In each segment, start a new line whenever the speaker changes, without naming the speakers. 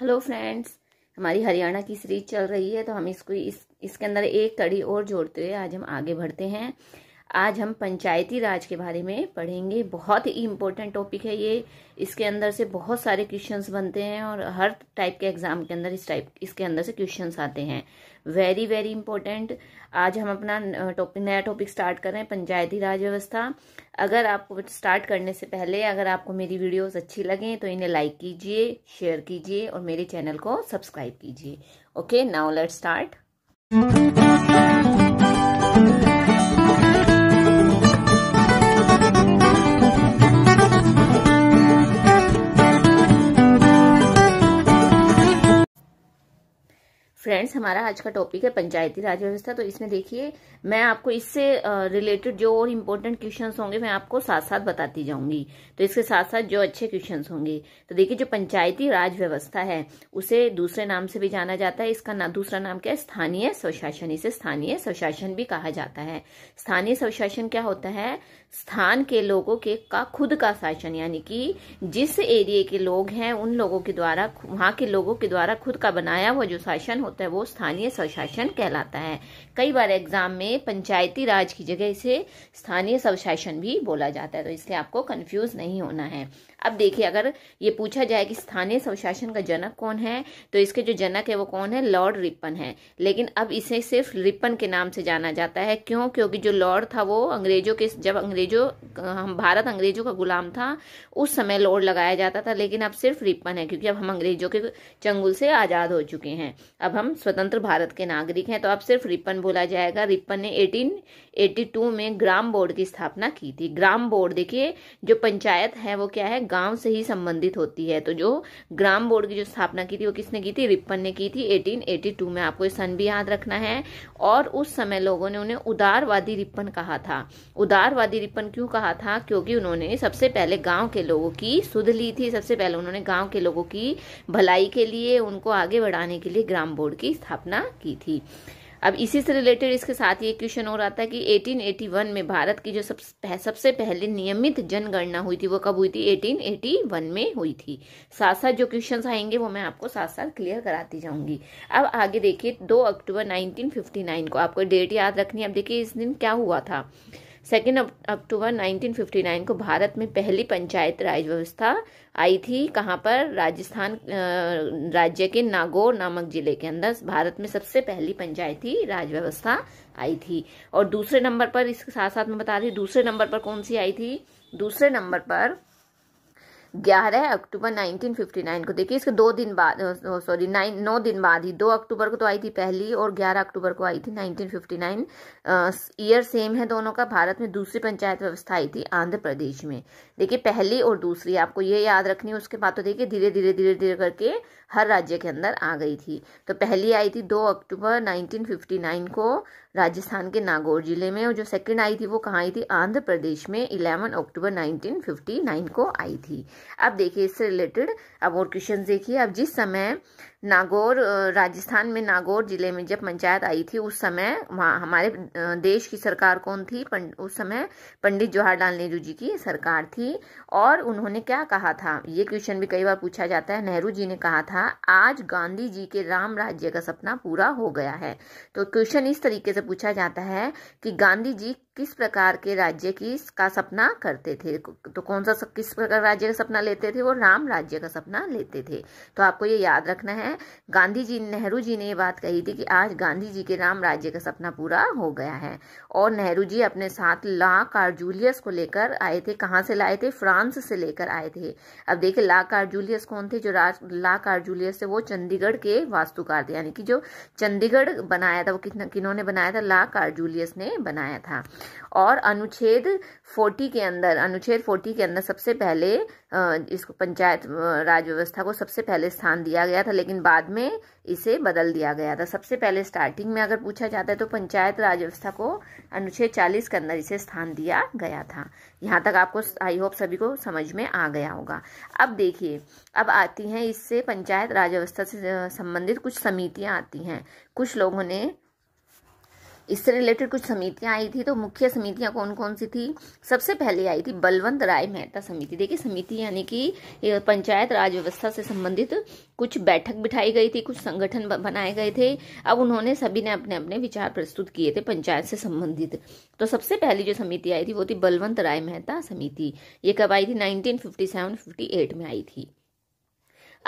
hello friends हमारी हरियाणा की series चल रही है तो हम इसको इस इसके अंदर एक कड़ी और जोड़ते हुए आज हम आगे बढ़ते हैं आज हम पंचायती राज के बारे में पढ़ेंगे बहुत ही इम्पोर्टेंट टॉपिक है ये इसके अंदर से बहुत सारे क्वेश्चंस बनते हैं और हर टाइप के एग्जाम के अंदर इस टाइप इसके अंदर से क्वेश्चंस आते हैं वेरी वेरी इंपॉर्टेंट आज हम अपना टॉपिक नया टॉपिक स्टार्ट कर रहे हैं पंचायती राज व्यवस्था अगर आपको स्टार्ट करने से पहले अगर आपको मेरी वीडियोज अच्छी लगें तो इन्हें लाइक कीजिए शेयर कीजिए और मेरे चैनल को सब्सक्राइब कीजिए okay now let start friends हमारा आज का टॉपिक है पंचायती राज व्यवस्था तो इसमें देखिए मैं आपको इससे रिलेटेड जो और इम्पोर्टेंट क्वेश्चन होंगे मैं आपको साथ साथ बताती जाऊंगी तो इसके साथ साथ जो अच्छे क्वेश्चन होंगे तो देखिए जो पंचायती राज व्यवस्था है उसे दूसरे नाम से भी जाना जाता है इसका ना, दूसरा नाम क्या है स्थानीय स्वशासन इसे स्थानीय स्वशासन भी कहा जाता है स्थानीय स्वशासन क्या होता है स्थान के लोगों के का खुद का शासन यानी कि जिस एरिए के लोग हैं उन लोगों के द्वारा वहाँ के लोगों के द्वारा खुद का बनाया हुआ जो शासन होता है वो स्थानीय स्वशासन कहलाता है कई बार एग्जाम में पंचायती राज की जगह इसे स्थानीय स्वशासन भी बोला जाता है तो इसलिए आपको कंफ्यूज नहीं होना है अब देखिए अगर ये पूछा जाए कि स्थानीय स्वशासन का जनक कौन है तो इसके जो जनक है वो कौन है लॉर्ड रिपन है लेकिन अब इसे सिर्फ रिपन के नाम से जाना जाता है क्यों क्योंकि जो लॉर्ड था वो अंग्रेजों के जब अंग्रेजों हम भारत अंग्रेजों का गुलाम था उस समय लॉर्ड लगाया जाता था लेकिन अब सिर्फ रिपन है क्योंकि अब हम अंग्रेजों के चंगुल से आज़ाद हो चुके हैं अब हम स्वतंत्र भारत के नागरिक हैं तो अब सिर्फ रिपन बोला जाएगा रिपन ने 1882 में ग्राम बोर्ड की स्थापना की थी ग्राम बोर्ड देखिए जो पंचायत है वो क्या है गांव से ही संबंधित होती है तो जो ग्राम बोर्ड की जो स्थापना की थी वो किसने की थी रिपन ने की थी 1882 में आपको सन भी याद रखना है और उस समय लोगों ने उन्हें उदारवादी रिपन कहा था उदारवादी रिपन क्यों कहा था क्योंकि उन्होंने सबसे पहले गाँव के लोगों की सुध ली थी सबसे पहले उन्होंने गाँव के लोगों की भलाई के लिए उनको आगे बढ़ाने के लिए ग्राम बोर्ड की स्थापना की थी अब इसी से रिलेटेड इसके साथ ये क्वेश्चन और आता है कि 1881 में भारत की जो सब सबसे पहले नियमित जनगणना हुई थी वो कब हुई थी 1881 में हुई थी साथ साथ जो क्वेश्चंस आएंगे वो मैं आपको साथ साथ क्लियर कराती जाऊंगी अब आगे देखिए 2 अक्टूबर 1959 को आपको डेट याद रखनी है अब देखिए इस दिन क्या हुआ था सेकेंड अक्टूबर 1959 को भारत में पहली पंचायत राज व्यवस्था आई थी कहाँ पर राजस्थान राज्य के नागौर नामक जिले के अंदर भारत में सबसे पहली पंचायती राज व्यवस्था आई थी और दूसरे नंबर पर इसके साथ साथ मैं बता रही हूँ दूसरे नंबर पर कौन सी आई थी दूसरे नंबर पर ग्यारह अक्टूबर 1959 को देखिए इसके दो दिन बाद सॉरी नाइन नौ दिन बाद ही दो अक्टूबर को तो आई थी पहली और ग्यारह अक्टूबर को आई थी 1959 ईयर सेम है दोनों का भारत में दूसरी पंचायत व्यवस्था आई थी आंध्र प्रदेश में देखिए पहली और दूसरी आपको ये याद रखनी है उसके बाद तो देखिए धीरे धीरे धीरे धीरे करके हर राज्य के अंदर आ गई थी तो पहली आई थी 2 अक्टूबर 1959 को राजस्थान के नागौर जिले में और जो सेकंड आई थी वो कहाँ आई थी आंध्र प्रदेश में 11 अक्टूबर 1959 को आई थी अब देखिए इससे रिलेटेड अब और क्वेश्चन देखिए अब जिस समय नागौर राजस्थान में नागौर जिले में जब पंचायत आई थी उस समय वहाँ हमारे देश की सरकार कौन थी उस समय पंडित जवाहरलाल नेहरू जी की सरकार थी और उन्होंने क्या कहा था ये क्वेश्चन भी कई बार पूछा जाता है नेहरू जी ने कहा था था आज गांधी जी के राम राज्य का सपना पूरा हो गया है तो क्वेश्चन इस तरीके से पूछा जाता है कि गांधी जी किस प्रकार के राज्य की का सपना करते थे तो कौन सा किस प्रकार राज्य का सपना लेते थे वो राम राज्य का सपना लेते थे तो आपको ये याद रखना है गांधी जी नेहरू जी ने ये बात कही थी कि आज गांधी जी के राम राज्य का सपना पूरा हो गया है और नेहरू जी अपने साथ ला कार्जूलियस को लेकर आए थे कहाँ से लाए थे फ्रांस से लेकर आए थे अब देखिए ला कार्जूलियस कौन थे जो राज ला कार्जूलियस थे वो चंडीगढ़ के वास्तुकार थे यानी कि जो चंडीगढ़ बनाया था वो कितना किन्होंने बनाया था ला कार्जूलियस ने बनाया था और अनुच्छेद 40 के अंदर अनुच्छेद 40 के अंदर सबसे पहले इसको पंचायत राज व्यवस्था को सबसे पहले स्थान दिया गया था लेकिन बाद में इसे बदल दिया गया था सबसे पहले स्टार्टिंग में अगर पूछा जाता है तो पंचायत राज व्यवस्था को अनुच्छेद 40 के अंदर इसे स्थान दिया गया था यहाँ तक आपको आई होप सभी को समझ में आ गया होगा अब देखिए अब आती हैं इससे पंचायत राज व्यवस्था से संबंधित कुछ समितियाँ आती हैं कुछ लोगों ने इससे रिलेटेड कुछ समितियां आई थी तो मुख्य समितियां कौन कौन सी थी सबसे पहले आई थी बलवंत राय मेहता समिति देखिए समिति यानी कि पंचायत राज व्यवस्था से संबंधित कुछ बैठक बिठाई गई थी कुछ संगठन बनाए गए थे अब उन्होंने सभी ने अपने अपने विचार प्रस्तुत किए थे पंचायत से संबंधित तो सबसे पहली जो समिति आई थी वो थी बलवंत राय मेहता समिति ये कब आई थी नाइनटीन फिफ्टी में आई थी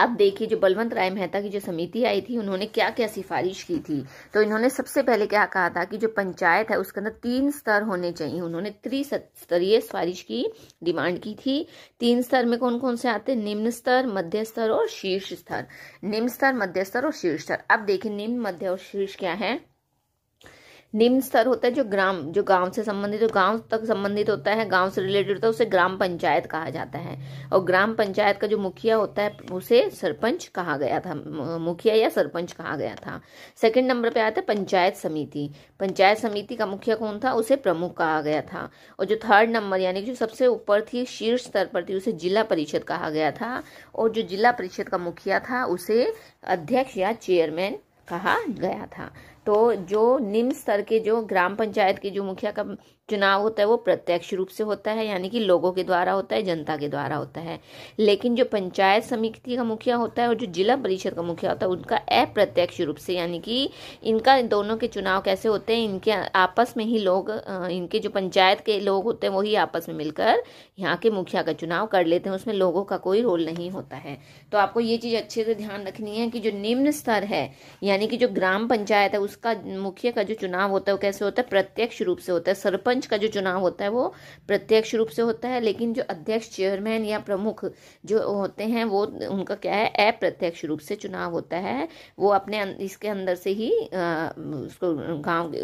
अब देखिए जो बलवंत राय मेहता की जो समिति आई थी उन्होंने क्या क्या सिफारिश की थी तो इन्होंने सबसे पहले क्या कहा था कि जो पंचायत है उसके अंदर तीन स्तर होने चाहिए उन्होंने त्रिस्तरीय सिफारिश की डिमांड की थी तीन स्तर में कौन कौन से आते निम्न स्तर मध्य स्तर और शीर्ष स्तर निम्न स्तर मध्य स्तर और शीर्ष स्तर अब देखिए निम्न मध्य और शीर्ष क्या है निम्न स्तर होता है जो ग्राम जो गांव से संबंधित तो गांव तक संबंधित होता है गांव से रिलेटेड होता है उसे ग्राम पंचायत कहा जाता है और ग्राम पंचायत का जो मुखिया होता है उसे सरपंच कहा गया था मुखिया या सरपंच कहा गया था सेकंड नंबर पे आता है पंचायत समिति पंचायत समिति का मुखिया कौन था उसे प्रमुख कहा गया था और जो थर्ड नंबर यानी जो सबसे ऊपर थी शीर्ष स्तर पर थी उसे जिला परिषद कहा गया था और जो जिला परिषद का मुखिया था उसे अध्यक्ष या चेयरमैन कहा गया था तो जो निम्न स्तर के जो ग्राम पंचायत के जो मुखिया का चुनाव होता है वो प्रत्यक्ष रूप से होता है यानी कि लोगों के द्वारा होता है जनता के द्वारा होता है लेकिन जो पंचायत समिति का मुखिया होता है और जो जिला परिषद का मुखिया होता है उनका अप्रत्यक्ष रूप से यानी कि इनका दोनों के चुनाव कैसे होते हैं इनके आपस में ही लोग इनके जो पंचायत के लोग होते हैं वही आपस में मिलकर यहाँ के मुखिया का चुनाव कर लेते हैं उसमें लोगों का कोई रोल नहीं होता है तो आपको ये चीज़ अच्छे से ध्यान रखनी है कि जो निम्न स्तर है यानी कि जो ग्राम पंचायत है उसका मुखिया का जो चुनाव होता है वो कैसे होता है प्रत्यक्ष रूप से होता है सरपंच सरपंच का जो चुनाव होता है वो प्रत्यक्ष रूप से होता है लेकिन जो अध्यक्ष चेयरमैन या प्रमुख जो होते हैं वो उनका क्या है अप्रत्यक्ष रूप से चुनाव होता है वो अपने अं-, इसके अंदर से ही उसको गाँव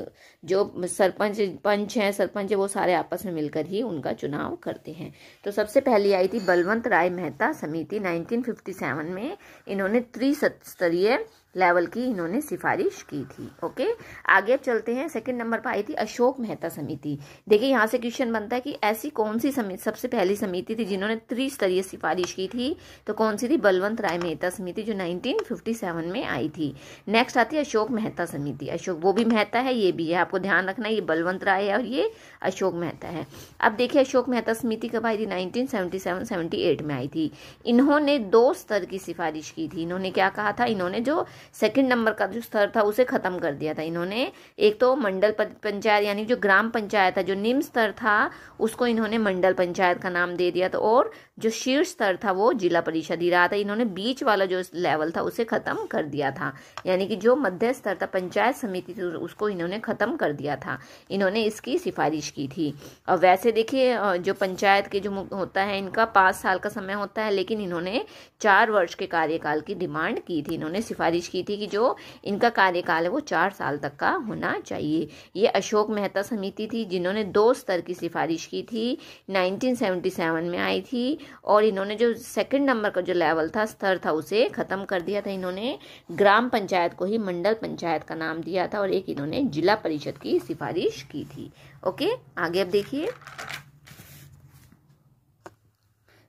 जो सरपंच पंच हैं सरपंच है वो सारे आपस में मिलकर ही उनका चुनाव करते हैं तो सबसे पहली आई थी बलवंत राय मेहता समिति 1957 में इन्होंने त्रिस्तरीय लेवल की इन्होंने सिफारिश की थी ओके आगे अब चलते हैं सेकंड नंबर पर आई थी अशोक मेहता समिति देखिए यहाँ से क्वेश्चन बनता है कि ऐसी कौन सी समिति सबसे पहली समिति थी जिन्होंने त्रिस्तरीय सिफारिश की थी तो कौन सी थी बलवंत राय मेहता समिति जो 1957 में आई थी नेक्स्ट आती है अशोक मेहता समिति अशोक वो भी मेहता है ये भी है आपको ध्यान रखना ये बलवंत राय है और ये अशोक मेहता है अब देखिए अशोक मेहता समिति कब आई थी नाइनटीन सेवेंटी में आई थी इन्होंने दो स्तर की सिफारिश की थी इन्होंने क्या कहा था इन्होंने जो सेकंड नंबर का जो स्तर था उसे ख़त्म कर दिया था इन्होंने एक तो मंडल पंचायत यानी जो ग्राम पंचायत था जो निम्न स्तर था उसको इन्होंने मंडल पंचायत का नाम दे दिया था और जो शीर्ष स्तर था वो जिला परिषद ही रहा था इन्होंने बीच वाला जो लेवल था उसे ख़त्म कर दिया था यानी कि जो मध्य स्तर था पंचायत समिति थी तो उसको इन्होंने ख़त्म कर दिया था इन्होंने इसकी सिफारिश की थी और वैसे देखिए जो पंचायत के जो होता है इनका पांच साल का समय होता है लेकिन इन्होंने चार वर्ष के कार्यकाल की डिमांड की थी इन्होंने सिफारिश पेश की थी कि जो इनका कार्यकाल है वो चार साल तक का होना चाहिए ये अशोक मेहता समिति थी जिन्होंने दो स्तर की सिफारिश की थी 1977 में आई थी और इन्होंने जो सेकंड नंबर का जो लेवल था स्तर था उसे ख़त्म कर दिया था इन्होंने ग्राम पंचायत को ही मंडल पंचायत का नाम दिया था और एक इन्होंने जिला परिषद की सिफारिश की थी ओके आगे अब देखिए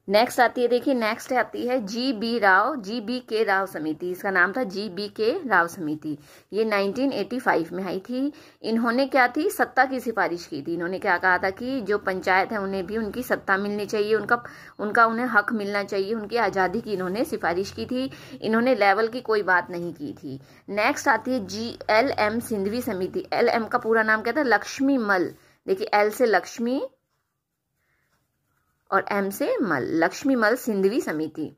नेक्स्ट आती है देखिए नेक्स्ट आती है G B Rao G B K Rao समिति इसका नाम था जी बी के राव समिति ये 1985 में आई थी इन्होंने क्या थी सत्ता की सिफारिश की थी इन्होंने क्या कहा था कि जो पंचायत है उन्हें भी उनकी सत्ता मिलनी चाहिए उनका उनका उन्हें हक मिलना चाहिए उनकी आज़ादी की इन्होंने सिफारिश की थी इन्होंने लेवल की कोई बात नहीं की थी नेक्स्ट आती है जी एल एम सिंधवी समिति एल एम का पूरा नाम क्या था लक्ष्मी मल देखिए एल से लक्ष्मी और एम से मल लक्ष्मी मल सिंधवी समिति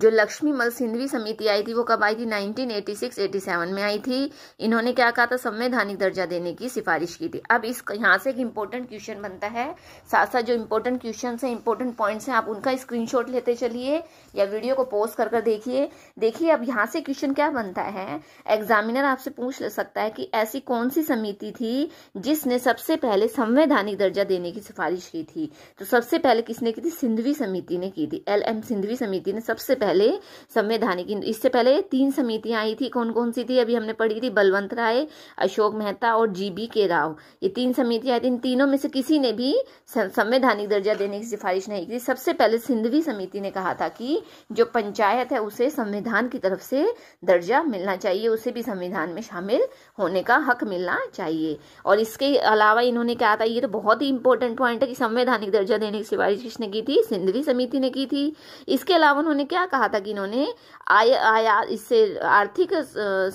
जो लक्ष्मी मल सिंधवी समिति आई थी वो कब आई थी 1986-87 में आई थी इन्होंने क्या कहा था संवैधानिक दर्जा देने की सिफारिश की थी अब इस यहाँ से एक इम्पोर्टेंट क्वेश्चन बनता है साथ साथ जो इम्पोर्टेंट क्वेश्चन है इम्पोर्टेंट पॉइंट्स हैं आप उनका स्क्रीनशॉट लेते चलिए या वीडियो को पोस्ट कर कर देखिए देखिए अब यहाँ से क्वेश्चन क्या बनता है एग्जामिनर आपसे पूछ सकता है कि ऐसी कौन सी समिति थी जिसने सबसे पहले संवैधानिक दर्जा देने की सिफारिश की थी तो सबसे पहले किसने की थी सिंधवी समिति ने की थी एल एम सिंधवी समिति ने सबसे पहले संवैधानिक इससे पहले तीन समितियां आई थी कौन कौन सी थी अभी हमने पढ़ी थी बलवंत राय अशोक मेहता और जी बी के राव ये तीन समितियां आई थी इन तीनों में से किसी ने भी संवैधानिक दर्जा देने की सिफारिश नहीं की सबसे पहले सिंधवी समिति ने कहा था कि जो पंचायत है उसे संविधान की तरफ से दर्जा मिलना चाहिए उसे भी संविधान में शामिल होने का हक मिलना चाहिए और इसके अलावा इन्होंने क्या था ये तो बहुत ही इंपॉर्टेंट पॉइंट है कि संवैधानिक दर्जा देने की सिफारिश किसने की थी सिंधवी समिति ने की थी इसके अलावा उन्होंने क्या कहा था कि इन्होंने आय आया इससे आर्थिक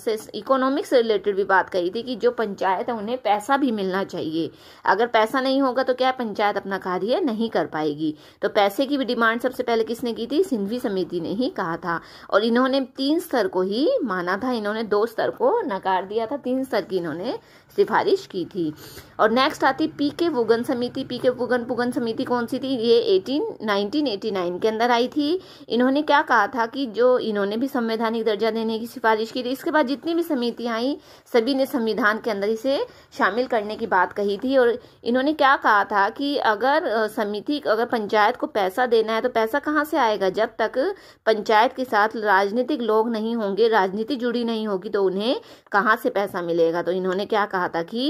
से इकोनॉमिक से रिलेटेड भी बात कही थी कि जो पंचायत है उन्हें पैसा भी मिलना चाहिए अगर पैसा नहीं होगा तो क्या पंचायत अपना कार्य नहीं कर पाएगी तो पैसे की भी डिमांड सबसे पहले किसने की थी सिंधवी समिति ने ही कहा था और इन्होंने तीन स्तर को ही माना था इन्होंने दो स्तर को नकार दिया था तीन स्तर की इन्होंने सिफारिश की थी और नेक्स्ट आती पी के वुगन समिति पी के वुगन पुगन समिति कौन सी थी ये 18 1989 के अंदर आई थी इन्होंने क्या कहा था कि जो इन्होंने भी संवैधानिक दर्जा देने की सिफारिश की थी इसके बाद जितनी भी समितियां आई सभी ने संविधान के अंदर इसे शामिल करने की बात कही थी और इन्होंने क्या कहा था कि अगर समिति अगर पंचायत को पैसा देना है तो पैसा कहाँ से आएगा जब तक पंचायत के साथ राजनीतिक लोग नहीं होंगे राजनीति जुड़ी नहीं होगी तो उन्हें कहाँ से पैसा मिलेगा तो इन्होंने क्या कहा था कि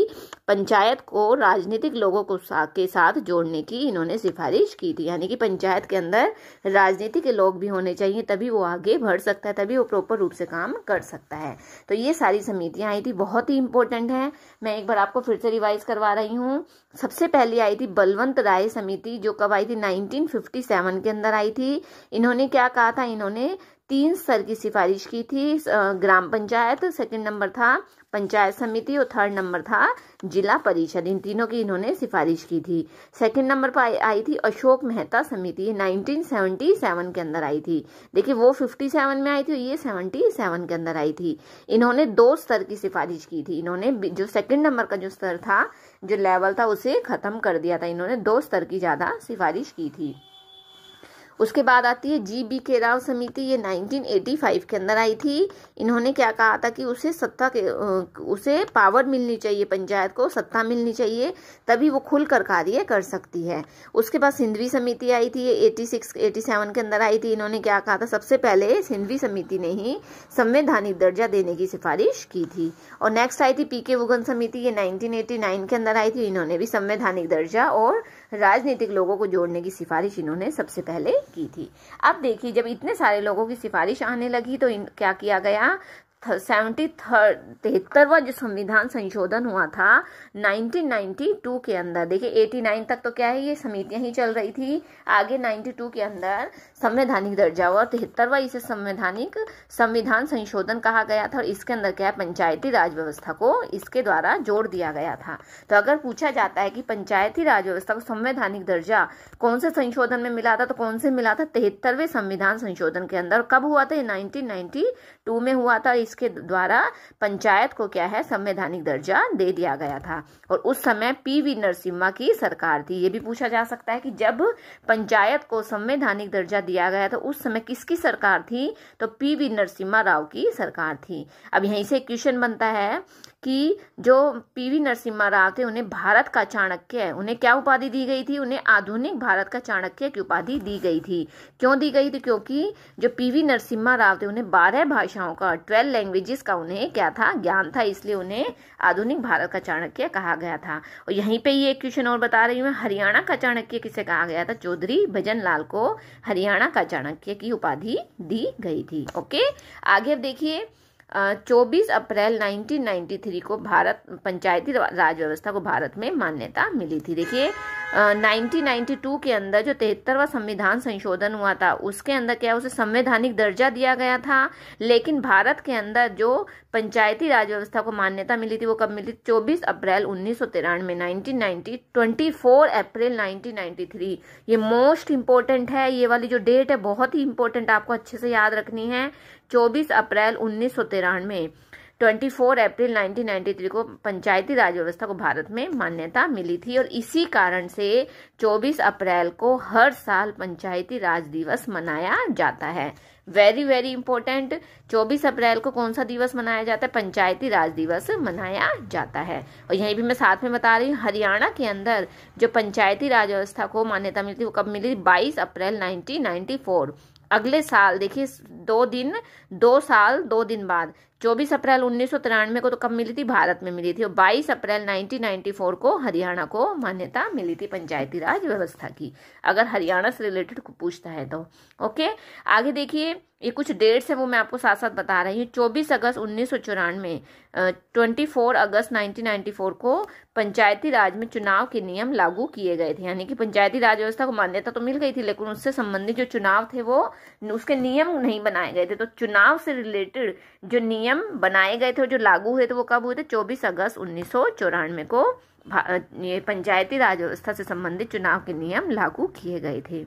पंचायत को राजनीतिक लोगों को के साथ जोड़ने की इन्होंने सिफारिश की थी यानी कि पंचायत के अंदर राजनीति के लोग भी होने चाहिए चाहिए तभी वो आगे बढ़ सकता है तभी वो प्रॉपर रूप से काम कर सकता है तो ये सारी समितियाँ आई थी बहुत ही इंपॉर्टेंट है मैं एक बार आपको फिर से रिवाइज करवा रही हूँ सबसे पहले आई थी बलवंत राय समिति जो कब आई थी नाइनटीन के अंदर आई थी इन्होंने क्या कहा था इन्होंने तीन स्तर की सिफारिश की थी ग्राम पंचायत सेकंड नंबर था पंचायत समिति और थर्ड नंबर था जिला परिषद इन तीनों की इन्होंने सिफारिश की थी सेकंड नंबर पर आई थी अशोक मेहता समिति नाइनटीन सेवन के अंदर आई थी देखिए वो फिफ्टी सेवन में आई थी ये सेवनटी सेवन के अंदर आई थी इन्होंने दो स्तर की सिफारिश की थी इन्होंने जो सेकंड नंबर का जो स्तर था जो लेवल था उसे ख़त्म कर दिया था इन्होंने दो स्तर की ज़्यादा सिफारिश की थी उसके बाद आती है जी बी के राव समिति ये 1985 के अंदर आई थी इन्होंने क्या कहा था कि उसे सत्ता के उसे पावर मिलनी चाहिए पंचायत को सत्ता मिलनी चाहिए तभी वो खुलकर कार्य कर सकती है उसके बाद सिंधवी समिति आई थी ये 86 87 के अंदर आई थी इन्होंने क्या कहा था सबसे पहले सिंधवी समिति ने ही संवैधानिक दर्जा देने की सिफारिश की थी और नेक्स्ट आई थी पी के वुगन समिति ये नाइनटीन के अंदर आई थी इन्होंने भी संवैधानिक दर्जा और राजनीतिक लोगों को जोड़ने की सिफारिश इन्होंने सबसे पहले की थी अब देखिए जब इतने सारे लोगों की सिफारिश आने लगी तो इन क्या किया गया सेवेंटी थर्ड तिहत्तरवा जो संविधान संशोधन हुआ था 1992 के अंदर देखिए 89 तक तो क्या है ये समितियां ही चल रही थी आगे 92 के अंदर संवैधानिक दर्जा हुआ और तिहत्तरवा इसे संवैधानिक संविधान संशोधन कहा गया था और इसके अंदर क्या है पंचायती राज व्यवस्था को इसके द्वारा जोड़ दिया गया था तो अगर पूछा जाता है कि पंचायती राज व्यवस्था को संवैधानिक दर्जा कौन से संशोधन में मिला था तो कौन से मिला था तिहत्तरवें संविधान संशोधन के अंदर कब हुआ था ये नाइनटीन टू में हुआ था इसके द्वारा पंचायत को क्या है संवैधानिक दर्जा दे दिया गया था और उस समय पी वी नरसिम्हा की सरकार थी ये भी पूछा जा सकता है कि जब पंचायत को संवैधानिक दर्जा दिया गया था उस समय किसकी सरकार थी तो पी वी नरसिम्हा राव की सरकार थी अब यहीं से क्वेश्चन बनता है कि जो पीवी नरसिम्हा राव थे उन्हें भारत का चाणक्य उन्हें क्या उपाधि दी गई थी उन्हें आधुनिक भारत का चाणक्य की उपाधि दी गई थी क्यों दी गई थी क्योंकि जो पीवी नरसिम्हा राव थे उन्हें बारह भाषाओं का ट्वेल्व लैंग्वेजेस का उन्हें क्या था ज्ञान था इसलिए उन्हें आधुनिक भारत का चाणक्य कहा गया था और यहीं पर ये क्वेश्चन और बता रही हूँ हरियाणा का चाणक्य किसे कहा गया था चौधरी भजन लाल को हरियाणा का चाणक्य की उपाधि दी गई थी ओके आगे अब देखिए 24 अप्रैल 1993 को भारत पंचायती राज व्यवस्था को भारत में मान्यता मिली थी देखिए 1992 के अंदर जो तिहत्तरवा संविधान संशोधन हुआ था उसके अंदर क्या उसे संवैधानिक दर्जा दिया गया था लेकिन भारत के अंदर जो पंचायती राज व्यवस्था को मान्यता मिली थी वो कब मिली 24 अप्रैल उन्नीस सौ तिरानवे नाइनटीन अप्रैल नाइनटीन ये मोस्ट इंपॉर्टेंट है ये वाली जो डेट है बहुत ही इंपॉर्टेंट आपको अच्छे से याद रखनी है 24 अप्रैल उन्नीस सौ ट्वेंटी फोर अप्रैल 1993 को पंचायती राज व्यवस्था को भारत में मान्यता मिली थी और इसी कारण से 24 अप्रैल को हर साल पंचायती राज दिवस मनाया जाता है वेरी वेरी इंपॉर्टेंट 24 अप्रैल को कौन सा दिवस मनाया जाता है पंचायती राज दिवस मनाया जाता है और यहीं भी मैं साथ में बता रही हूँ हरियाणा के अंदर जो पंचायती राज व्यवस्था को मान्यता मिली थी वो कब मिली बाईस अप्रैल फोर अगले साल देखिए दो दिन दो साल दो दिन बाद चौबीस अप्रैल उन्नीस को तो कब मिली थी भारत में मिली थी और 22 अप्रैल 1994 को हरियाणा को मान्यता मिली थी पंचायती राज व्यवस्था की अगर हरियाणा से रिलेटेड पूछता है तो ओके आगे देखिए ये कुछ डेट्स हैं वो मैं आपको साथ साथ बता रही हूँ चौबीस अगस्त उन्नीस सौ चौरानवे twenty four August nineteen ninety four को पंचायती राज में चुनाव के नियम लागू किए गए थे यानी कि पंचायती राज व्यवस्था को मान्यता तो मिल गई थी लेकिन उससे संबंधित जो चुनाव थे वो उसके नियम नहीं बनाए गए थे तो चुनाव से रिलेटेड जो नियम अधिनियम बनाए गए थे और जो लागू हुए थे वो कब हुए थे 24 अगस्त उन्नीस को ये पंचायती राज व्यवस्था से संबंधित चुनाव के नियम लागू किए गए थे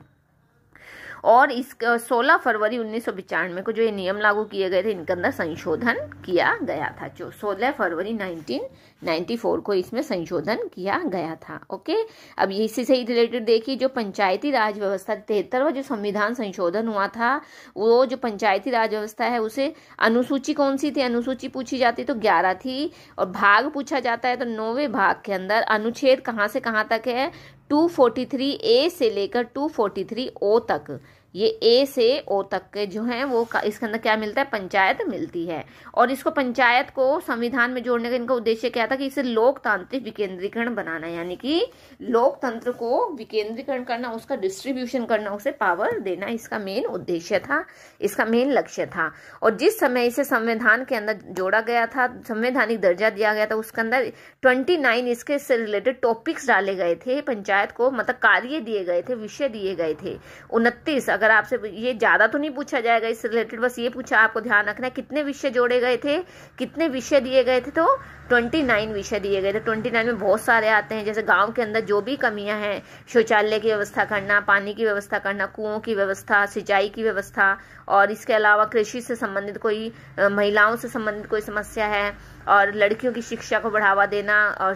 और इस सोलह फरवरी उन्नीस को जो ये नियम लागू किए गए थे इनके अंदर संशोधन किया गया था जो सोलह फरवरी 1994 को इसमें संशोधन किया गया था ओके अब इसी से ही रिलेटेड देखिए जो पंचायती राज व्यवस्था तिहत्तरवा जो संविधान संशोधन हुआ था वो जो पंचायती राज व्यवस्था है उसे अनुसूची कौन सी थी अनुसूची पूछी जाती तो ग्यारह थी और भाग पूछा जाता है तो नौवे भाग के अंदर अनुच्छेद कहाँ से कहाँ तक है 243 ए से लेकर 243 ओ तक ये ए से ओ तक के जो हैं वो इसके अंदर क्या मिलता है पंचायत मिलती है और इसको पंचायत को संविधान में जोड़ने का इनका उद्देश्य क्या था कि इसे लोकतांत्रिक विकेंद्रीकरण बनाना यानी कि लोकतंत्र को विकेंद्रीकरण करना उसका डिस्ट्रीब्यूशन करना उसे पावर देना इसका मेन उद्देश्य था इसका मेन लक्ष्य था और जिस समय इसे संविधान के अंदर जोड़ा गया था संवैधानिक दर्जा दिया गया था उसके अंदर ट्वेंटी नाइन इसके से रिलेटेड टॉपिक्स डाले गए थे पंचायत को मतलब कार्य दिए गए थे विषय दिए गए थे उनतीस अगर आपसे ये ज़्यादा तो नहीं पूछा जाएगा इससे रिलेटेड बस ये पूछा आपको ध्यान रखना है कितने विषय जोड़े गए थे कितने विषय दिए गए थे तो ट्वेंटी नाइन विषय दिए गए थे ट्वेंटी नाइन में बहुत सारे आते हैं जैसे गांव के अंदर जो भी कमियां हैं शौचालय की व्यवस्था करना पानी की व्यवस्था करना कुओं की व्यवस्था सिंचाई की व्यवस्था और इसके अलावा कृषि से संबंधित कोई महिलाओं से संबंधित कोई समस्या है और लड़कियों की शिक्षा को बढ़ावा देना और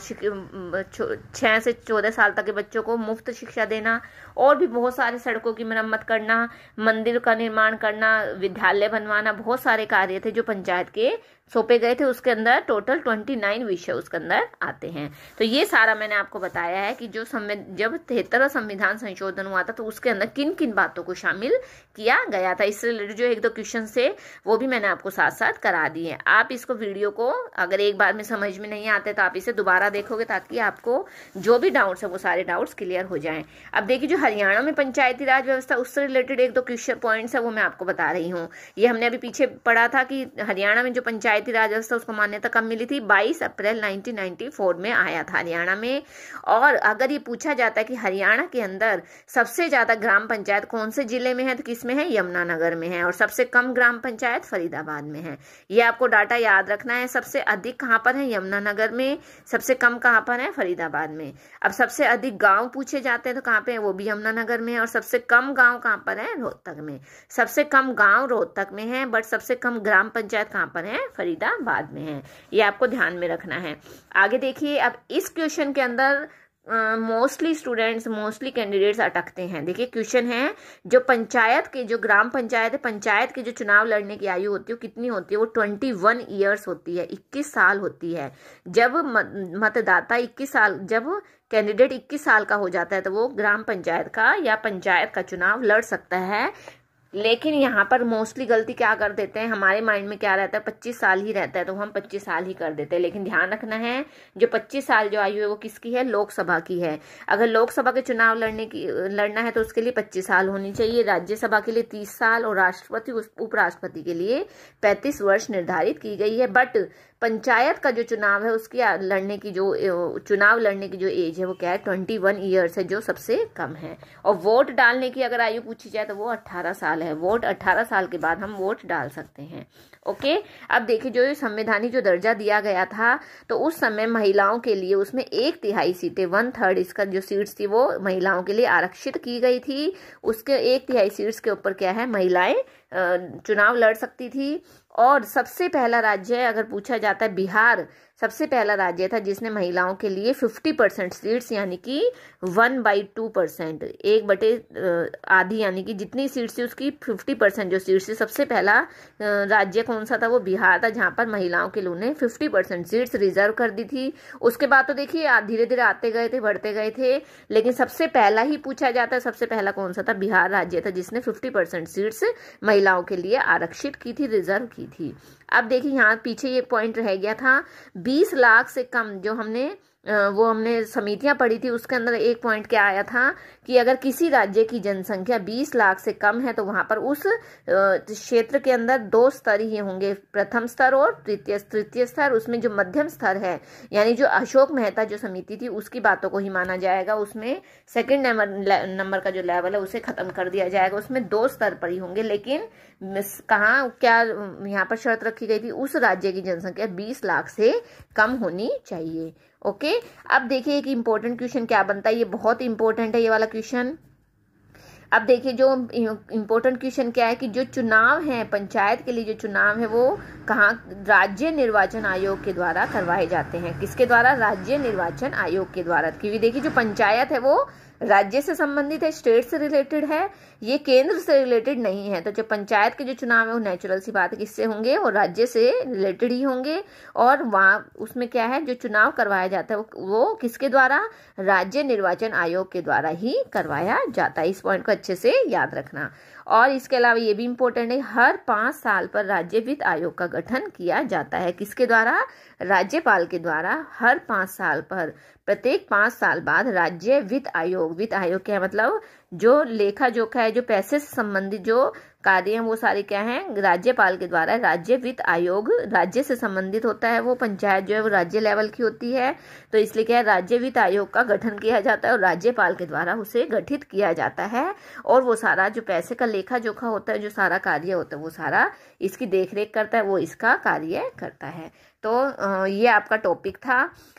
छः से चौदह साल तक के बच्चों को मुफ्त शिक्षा देना और भी बहुत सारे सड़कों की मरम्मत करना मंदिर का निर्माण करना विद्यालय बनवाना बहुत सारे कार्य थे जो पंचायत के सौंपे गए थे उसके अंदर टोटल ट्वेंटी नाइन विषय उसके अंदर आते हैं तो ये सारा मैंने आपको बताया है कि जो जब तिहत्तरवा संविधान संशोधन हुआ था तो उसके अंदर किन किन बातों को शामिल किया गया था इससे रिलेटेड जो एक दो क्वेश्चन थे वो भी मैंने आपको साथ साथ करा दिए हैं आप इसको वीडियो को अगर एक बार में समझ में नहीं आते तो आप इसे दोबारा देखोगे ताकि आपको जो भी डाउट्स है वो सारे डाउट्स क्लियर हो जाए अब देखिए जो हरियाणा में पंचायती राज व्यवस्था उससे रिलेटेड एक दो क्वेश्चन पॉइंट्स है वो मैं आपको बता रही हूँ ये हमने अभी पीछे पढ़ा था कि हरियाणा में जो पंचायत पंचायती राज व्यवस्था उसको मान्यता कब मिली थी 22 अप्रैल 1994 में आया था हरियाणा में और अगर ये पूछा जाता है कि हरियाणा के अंदर सबसे ज़्यादा ग्राम पंचायत कौन से जिले में है तो किस में है यमुनानगर में है और सबसे कम ग्राम पंचायत फरीदाबाद में है ये आपको डाटा याद रखना है सबसे अधिक कहाँ पर है यमुनानगर में सबसे कम कहाँ पर है फरीदाबाद में अब सबसे अधिक गाँव पूछे जाते हैं तो कहाँ पे है वो भी यमुनानगर में है और सबसे कम गाँव कहाँ पर है रोहतक में सबसे कम गाँव रोहतक में है बट सबसे कम ग्राम पंचायत कहाँ पर है फरीदाबाद में है ये आपको ध्यान में रखना है आगे देखिए अब इस क्वेश्चन के अंदर मोस्टली स्टूडेंट्स मोस्टली कैंडिडेट्स अटकते हैं देखिए क्वेश्चन है जो पंचायत के जो ग्राम पंचायत है पंचायत के जो चुनाव लड़ने की आयु होती है वो कितनी होती है वो ट्वेंटी वन ईयर्स होती है इक्कीस साल होती है जब मतदाता इक्कीस साल जब कैंडिडेट इक्कीस साल का हो जाता है तो वो ग्राम पंचायत का या पंचायत का चुनाव लड़ सकता है लेकिन यहाँ पर मोस्टली गलती क्या कर देते हैं हमारे माइंड में क्या रहता है पच्चीस साल ही रहता है तो हम पच्चीस साल ही कर देते हैं लेकिन ध्यान रखना है जो पच्चीस साल जो आयु है वो किसकी है लोकसभा की है अगर लोकसभा के चुनाव लड़ने की लड़ना है तो उसके लिए पच्चीस साल होनी चाहिए राज्यसभा के लिए तीस साल और राष्ट्रपति उपराष्ट्रपति के लिए पैंतीस वर्ष निर्धारित की गई है बट पंचायत का जो चुनाव है उसकी लड़ने की जो चुनाव लड़ने की जो एज है वो क्या है ट्वेंटी वन ईयर्स है जो सबसे कम है और वोट डालने की अगर आयु पूछी जाए तो वो अट्ठारह साल है वोट अट्ठारह साल के बाद हम वोट डाल सकते हैं ओके अब देखिए जो संवैधानिक जो दर्जा दिया गया था तो उस समय महिलाओं के लिए उसमें एक तिहाई सीटें वन थर्ड इसका जो सीट्स थी वो महिलाओं के लिए आरक्षित की गई थी उसके एक तिहाई सीट्स के ऊपर क्या है महिलाएं चुनाव लड़ सकती थी और सबसे पहला राज्य है अगर पूछा जाता है बिहार सबसे पहला राज्य था जिसने महिलाओं के लिए 50 परसेंट सीट्स यानी कि वन बाई टू परसेंट एक बटे आधी यानी कि जितनी सीट्स थी उसकी 50 परसेंट जो सीट्स थी सबसे पहला राज्य कौन सा था वो बिहार था जहाँ पर महिलाओं के लिए फिफ्टी परसेंट सीट्स रिजर्व कर दी थी उसके बाद तो देखिए धीरे धीरे आते गए थे बढ़ते गए थे लेकिन सबसे पहला ही पूछा जाता है सबसे पहला कौन सा था बिहार राज्य था जिसने फिफ्टी सीट्स महिलाओं के लिए आरक्षित की थी रिजर्व की थी अब देखिए यहाँ पीछे ये पॉइंट रह गया था बीस लाख से कम जो हमने वो हमने समितियां पढ़ी थी उसके अंदर एक पॉइंट क्या आया था कि अगर किसी राज्य की जनसंख्या 20 लाख से कम है तो वहां पर उस क्षेत्र के अंदर दो स्तर ही होंगे प्रथम स्तर और तृतीय तृतीय स्तर उसमें जो मध्यम स्तर है यानी जो अशोक मेहता जो समिति थी उसकी बातों को ही माना जाएगा उसमें सेकेंड नंबर नंबर का जो लेवल है उसे खत्म कर दिया जाएगा उसमें दो स्तर पर ही होंगे लेकिन कहाँ क्या यहाँ पर शर्त रखी गई थी उस राज्य की जनसंख्या बीस लाख से कम होनी चाहिए ओके अब देखिए एक इंपॉर्टेंट क्वेश्चन क्या बनता है ये बहुत इंपॉर्टेंट है ये वाला क्वेश्चन अब देखिए जो इम्पोर्टेंट क्वेश्चन क्या है कि जो चुनाव है पंचायत के लिए जो चुनाव है वो कहाँ राज्य निर्वाचन आयोग के द्वारा करवाए जाते हैं किसके द्वारा राज्य निर्वाचन आयोग के द्वारा क्योंकि देखिए जो पंचायत है वो राज्य से संबंधित है स्टेट से रिलेटेड है ये केंद्र से रिलेटेड नहीं है तो जो पंचायत के जो चुनाव है वो नेचुरल सी बात किससे होंगे वो राज्य से रिलेटेड ही होंगे और वहाँ उसमें क्या है जो चुनाव करवाया जाता है वो किसके द्वारा राज्य निर्वाचन आयोग के द्वारा ही करवाया जाता है इस पॉइंट को अच्छे से याद रखना और इसके अलावा ये भी इम्पोर्टेंट है हर पाँच साल पर राज्य वित्त आयोग का गठन किया जाता है किसके द्वारा राज्यपाल के द्वारा हर पाँच साल पर प्रत्येक पाँच साल बाद राज्य वित्त आयोग आयोग वित्त आयोग क्या है मतलब जो लेखा जोखा है जो पैसे से संबंधित जो कार्य हैं वो सारे क्या हैं राज्यपाल के द्वारा राज्य वित्त आयोग राज्य से संबंधित होता है वो पंचायत जो है वो राज्य लेवल की होती है तो इसलिए क्या है राज्य वित्त आयोग का गठन किया जाता है और राज्यपाल के द्वारा उसे गठित किया जाता है और वो सारा जो पैसे का लेखा जोखा होता है जो सारा कार्य होता है वो सारा इसकी देखरेख करता है वो इसका कार्य करता है तो ये आपका टॉपिक था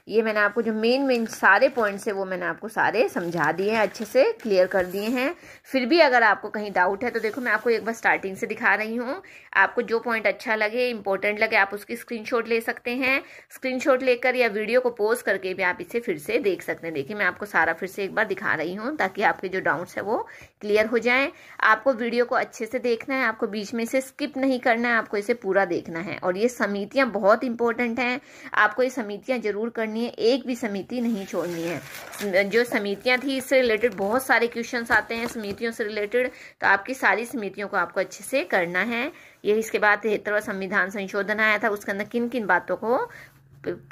ये मैंने आपको जो मेन मेन सारे पॉइंट्स है वो मैंने आपको सारे समझा दिए हैं अच्छे से क्लियर कर दिए हैं फिर भी अगर आपको कहीं डाउट है तो देखो मैं आपको एक बार स्टार्टिंग से दिखा रही हूँ आपको जो पॉइंट अच्छा लगे इंपॉर्टेंट लगे आप उसकी स्क्रीनशॉट ले सकते हैं स्क्रीनशॉट लेकर या वीडियो को पोज करके भी आप इसे फिर से देख सकते हैं देखिए मैं आपको सारा फिर से एक बार दिखा रही हूँ ताकि आपके जो डाउट्स है वो क्लियर हो जाए आपको वीडियो को अच्छे से देखना है आपको बीच में से स्किप नहीं करना है आपको इसे पूरा देखना है और ये समितियाँ बहुत इंपॉर्टेंट हैं आपको ये समितियाँ जरूर करनी है एक भी समिति नहीं छोड़नी है जो समितियाँ थी इससे रिलेटेड बहुत सारे क्वेश्चन आते हैं समितियों से रिलेटेड तो आपकी सारी समितियों को आप आपको अच्छे से करना है ये इसके बाद तिहत्तरवा संविधान संशोधन आया था उसके अंदर किन किन बातों को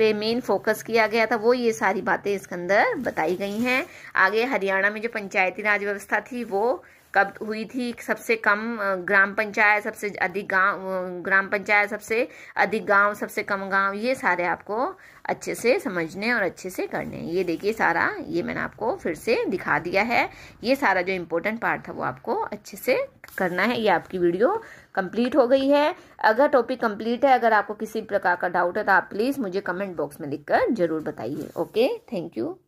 पे मेन फोकस किया गया था वो ये सारी बातें इसके अंदर बताई गई हैं आगे हरियाणा में जो पंचायती राज व्यवस्था थी वो कब हुई थी सबसे कम ग्राम पंचायत सबसे अधिक गांव ग्राम पंचायत सबसे अधिक गांव सबसे कम गांव ये सारे आपको अच्छे से समझने और अच्छे से करने ये देखिए सारा ये मैंने आपको फिर से दिखा दिया है ये सारा जो इम्पोर्टेंट पार्ट था वो आपको अच्छे से करना है ये आपकी वीडियो कंप्लीट हो गई है अगर टॉपिक कंप्लीट है अगर आपको किसी प्रकार का डाउट है तो आप प्लीज़ मुझे कमेंट बॉक्स में लिखकर ज़रूर बताइए ओके थैंक यू